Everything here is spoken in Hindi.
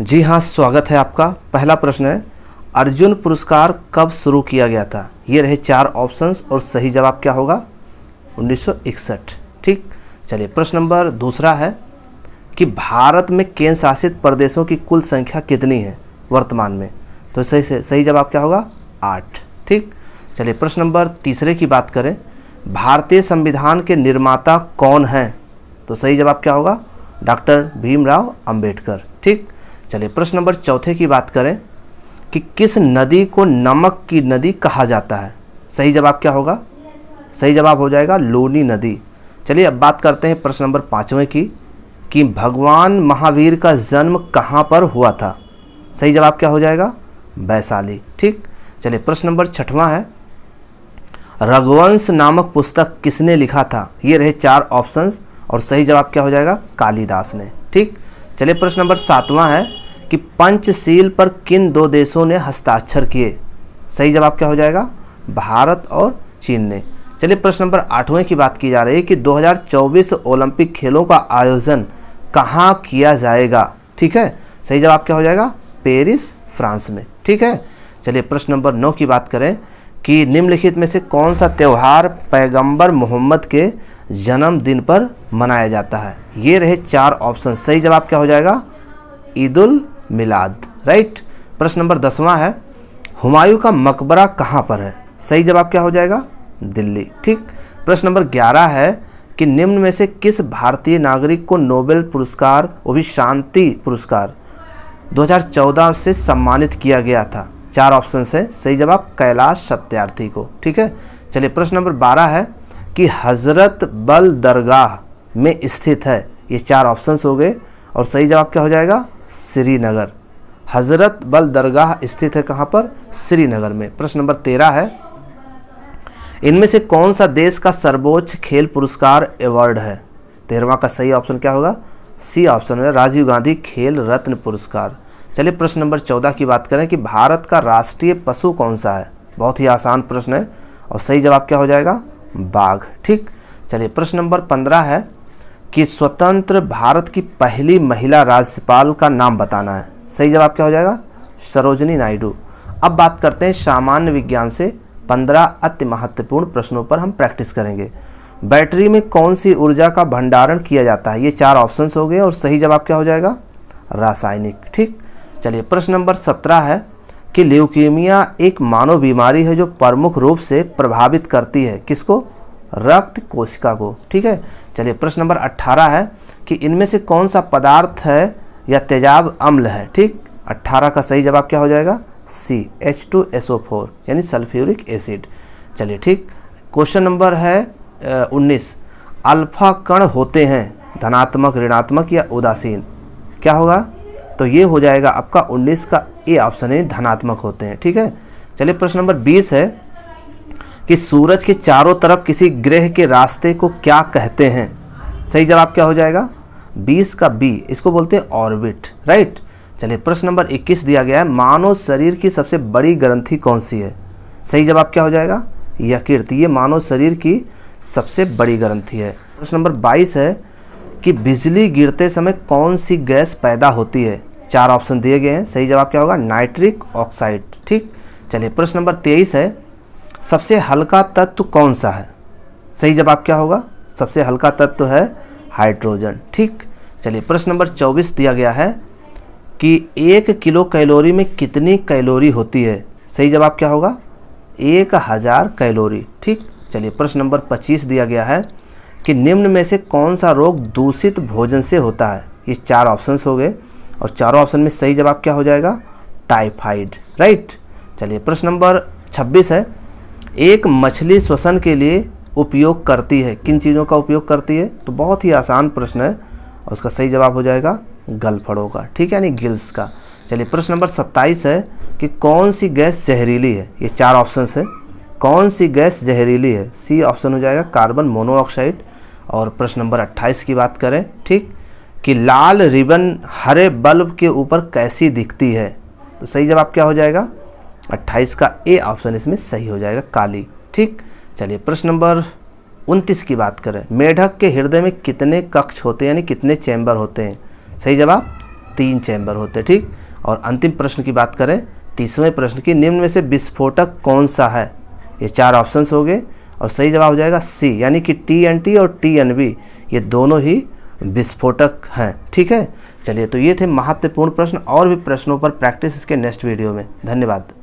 जी हाँ स्वागत है आपका पहला प्रश्न है अर्जुन पुरस्कार कब शुरू किया गया था ये रहे चार ऑप्शंस और सही जवाब क्या होगा 1961 ठीक चलिए प्रश्न नंबर दूसरा है कि भारत में केंद्र शासित प्रदेशों की कुल संख्या कितनी है वर्तमान में तो सही सही जवाब क्या होगा आठ ठीक चलिए प्रश्न नंबर तीसरे की बात करें भारतीय संविधान के निर्माता कौन हैं तो सही जवाब क्या होगा डॉक्टर भीमराव अंबेडकर ठीक चलिए प्रश्न नंबर चौथे की बात करें कि किस नदी को नमक की नदी कहा जाता है सही जवाब क्या होगा सही जवाब हो जाएगा लोनी नदी चलिए अब बात करते हैं प्रश्न नंबर पाँचवें की कि भगवान महावीर का जन्म कहाँ पर हुआ था सही जवाब क्या हो जाएगा वैशाली ठीक चलिए प्रश्न नंबर छठवां है रघुवंश नामक पुस्तक किसने लिखा था ये रहे चार ऑप्शंस और सही जवाब क्या हो जाएगा कालिदास ने ठीक चलिए प्रश्न नंबर सातवां है कि पंचशील पर किन दो देशों ने हस्ताक्षर किए सही जवाब क्या हो जाएगा भारत और चीन ने चलिए प्रश्न नंबर आठवें की बात की जा रही है कि 2024 ओलंपिक खेलों का आयोजन कहाँ किया जाएगा ठीक है सही जवाब क्या हो जाएगा पेरिस फ्रांस में ठीक है चलिए प्रश्न नंबर नौ की बात करें कि निम्नलिखित में से कौन सा त्यौहार पैगंबर मोहम्मद के जन्मदिन पर मनाया जाता है ये रहे चार ऑप्शन सही जवाब क्या हो जाएगा ईद उल मिलाद राइट प्रश्न नंबर दसवां है हुमायूं का मकबरा कहाँ पर है सही जवाब क्या हो जाएगा दिल्ली ठीक प्रश्न नंबर ग्यारह है कि निम्न में से किस भारतीय नागरिक को नोबेल पुरस्कार वो भी शांति पुरस्कार 2014 से सम्मानित किया गया था चार ऑप्शन है सही जवाब कैलाश सत्यार्थी को ठीक है चलिए प्रश्न नंबर बारह है कि हज़रत बल दरगाह में स्थित है ये चार ऑप्शंस हो गए और सही जवाब क्या हो जाएगा श्रीनगर हज़रत बल दरगाह स्थित है कहाँ पर श्रीनगर में प्रश्न नंबर तेरह है इनमें से कौन सा देश का सर्वोच्च खेल पुरस्कार अवार्ड है तेरहवा का सही ऑप्शन क्या होगा सी ऑप्शन है राजीव गांधी खेल रत्न पुरस्कार चलिए प्रश्न नंबर चौदह की बात करें कि भारत का राष्ट्रीय पशु कौन सा है बहुत ही आसान प्रश्न है और सही जवाब क्या हो जाएगा बाघ ठीक चलिए प्रश्न नंबर पंद्रह है कि स्वतंत्र भारत की पहली महिला राज्यपाल का नाम बताना है सही जवाब क्या हो जाएगा सरोजनी नायडू अब बात करते हैं सामान्य विज्ञान से पंद्रह अति महत्वपूर्ण प्रश्नों पर हम प्रैक्टिस करेंगे बैटरी में कौन सी ऊर्जा का भंडारण किया जाता है ये चार ऑप्शंस हो गए और सही जवाब क्या हो जाएगा रासायनिक ठीक चलिए प्रश्न नंबर सत्रह है कि ल्यूकीमिया एक मानव बीमारी है जो प्रमुख रूप से प्रभावित करती है किसको रक्त कोशिका को ठीक है चलिए प्रश्न नंबर 18 है कि इनमें से कौन सा पदार्थ है या तेजाब अम्ल है ठीक 18 का सही जवाब क्या हो जाएगा C H two S O four यानी सल्फ्यूरिक एसिड चलिए ठीक क्वेश्चन नंबर है उन्नीस अल्फा कण होते हैं धनात्मक ऋणात्मक या उदासीन क्या होगा तो ये हो जाएगा आपका उन्नीस का ए ऑप्शन है धनात्मक होते हैं ठीक है चलिए प्रश्न नंबर बीस है कि सूरज के चारों तरफ किसी ग्रह के रास्ते को क्या कहते हैं सही जवाब क्या हो जाएगा बीस का बी इसको बोलते हैं ऑर्बिट राइट चलिए प्रश्न नंबर इक्कीस दिया गया है मानव शरीर की सबसे बड़ी ग्रंथि कौन सी है सही जवाब क्या हो जाएगा यकृत ये मानव शरीर की सबसे बड़ी ग्रंथि है प्रश्न नंबर बाईस है कि बिजली गिरते समय कौन सी गैस पैदा होती है चार ऑप्शन दिए गए हैं सही जवाब क्या होगा नाइट्रिक ऑक्साइड ठीक चलिए प्रश्न नंबर तेईस है सबसे हल्का तत्व कौन सा है सही जवाब क्या होगा सबसे हल्का तत्व है हाइड्रोजन ठीक चलिए प्रश्न नंबर चौबीस दिया गया है कि एक किलो कैलोरी में कितनी कैलोरी होती है सही जवाब क्या होगा एक हज़ार कैलोरी ठीक चलिए प्रश्न नंबर पच्चीस दिया गया है कि निम्न में से कौन सा रोग दूषित भोजन से होता है ये चार ऑप्शंस हो गए और चारों ऑप्शन में सही जवाब क्या हो जाएगा टाइफाइड राइट चलिए प्रश्न नंबर 26 है एक मछली श्वसन के लिए उपयोग करती है किन चीज़ों का उपयोग करती है तो बहुत ही आसान प्रश्न है और उसका सही जवाब हो जाएगा गलफड़ों का ठीक है यानी गिल्स का चलिए प्रश्न नंबर 27 है कि कौन सी गैस जहरीली है ये चार ऑप्शन है कौन सी गैस जहरीली है सी ऑप्शन हो जाएगा कार्बन मोनोऑक्साइड और प्रश्न नंबर 28 की बात करें ठीक कि लाल रिबन हरे बल्ब के ऊपर कैसी दिखती है तो सही जवाब क्या हो जाएगा 28 का ए ऑप्शन इसमें सही हो जाएगा काली ठीक चलिए प्रश्न नंबर उनतीस की बात करें मेढक के हृदय में कितने कक्ष होते हैं यानी कितने चैम्बर होते हैं सही जवाब तीन चैम्बर होते हैं ठीक और अंतिम प्रश्न की बात करें तीसवें प्रश्न की निम्न में से विस्फोटक कौन सा है ये चार ऑप्शन हो गए और सही जवाब हो जाएगा सी यानी कि टी एन टी और टी एन बी ये दोनों ही विस्फोटक हैं ठीक है चलिए तो ये थे महत्वपूर्ण प्रश्न और भी प्रश्नों पर प्रैक्टिस इसके नेक्स्ट वीडियो में धन्यवाद